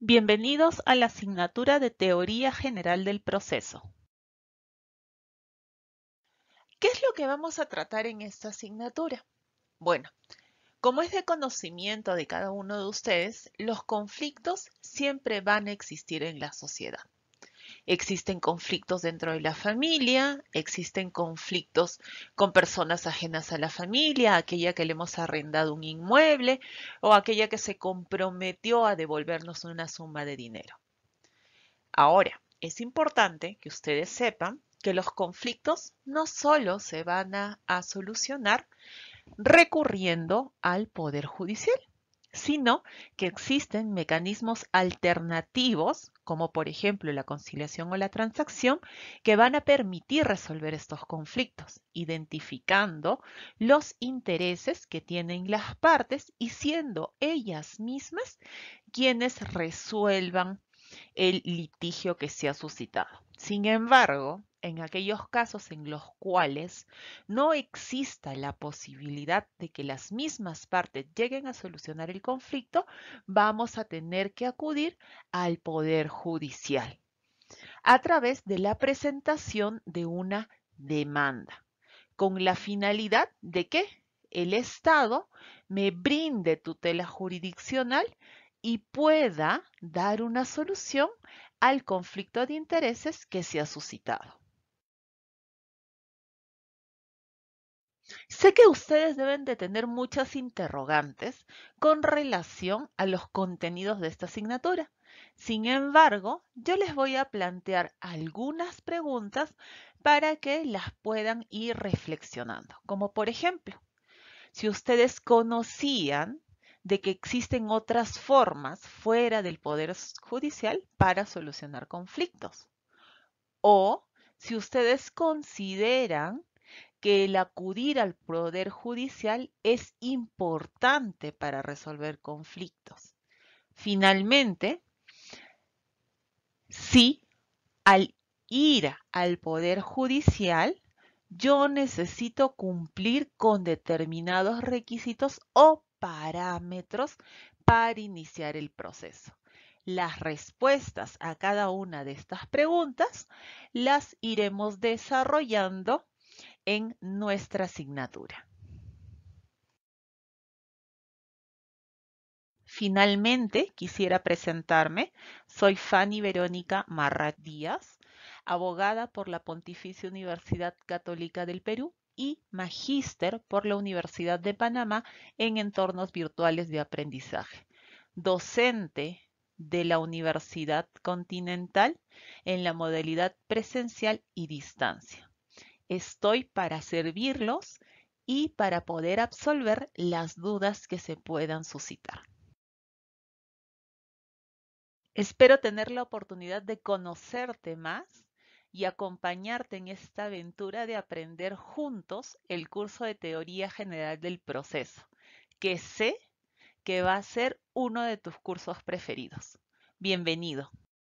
Bienvenidos a la asignatura de Teoría General del Proceso. ¿Qué es lo que vamos a tratar en esta asignatura? Bueno, como es de conocimiento de cada uno de ustedes, los conflictos siempre van a existir en la sociedad existen conflictos dentro de la familia, existen conflictos con personas ajenas a la familia, aquella que le hemos arrendado un inmueble o aquella que se comprometió a devolvernos una suma de dinero. Ahora, es importante que ustedes sepan que los conflictos no solo se van a, a solucionar recurriendo al Poder Judicial, sino que existen mecanismos alternativos, como por ejemplo la conciliación o la transacción, que van a permitir resolver estos conflictos, identificando los intereses que tienen las partes y siendo ellas mismas quienes resuelvan el litigio que se ha suscitado. Sin embargo, en aquellos casos en los cuales no exista la posibilidad de que las mismas partes lleguen a solucionar el conflicto, vamos a tener que acudir al Poder Judicial a través de la presentación de una demanda, con la finalidad de que el Estado me brinde tutela jurisdiccional y pueda dar una solución al conflicto de intereses que se ha suscitado. Sé que ustedes deben de tener muchas interrogantes con relación a los contenidos de esta asignatura. Sin embargo, yo les voy a plantear algunas preguntas para que las puedan ir reflexionando. Como por ejemplo, si ustedes conocían de que existen otras formas fuera del Poder Judicial para solucionar conflictos. O si ustedes consideran que el acudir al Poder Judicial es importante para resolver conflictos. Finalmente, si al ir al Poder Judicial, yo necesito cumplir con determinados requisitos o parámetros para iniciar el proceso. Las respuestas a cada una de estas preguntas las iremos desarrollando en nuestra asignatura. Finalmente, quisiera presentarme. Soy Fanny Verónica Marra Díaz, abogada por la Pontificia Universidad Católica del Perú y magíster por la Universidad de Panamá en entornos virtuales de aprendizaje. Docente de la Universidad Continental en la modalidad presencial y distancia. Estoy para servirlos y para poder absolver las dudas que se puedan suscitar. Espero tener la oportunidad de conocerte más y acompañarte en esta aventura de aprender juntos el curso de Teoría General del Proceso, que sé que va a ser uno de tus cursos preferidos. Bienvenido.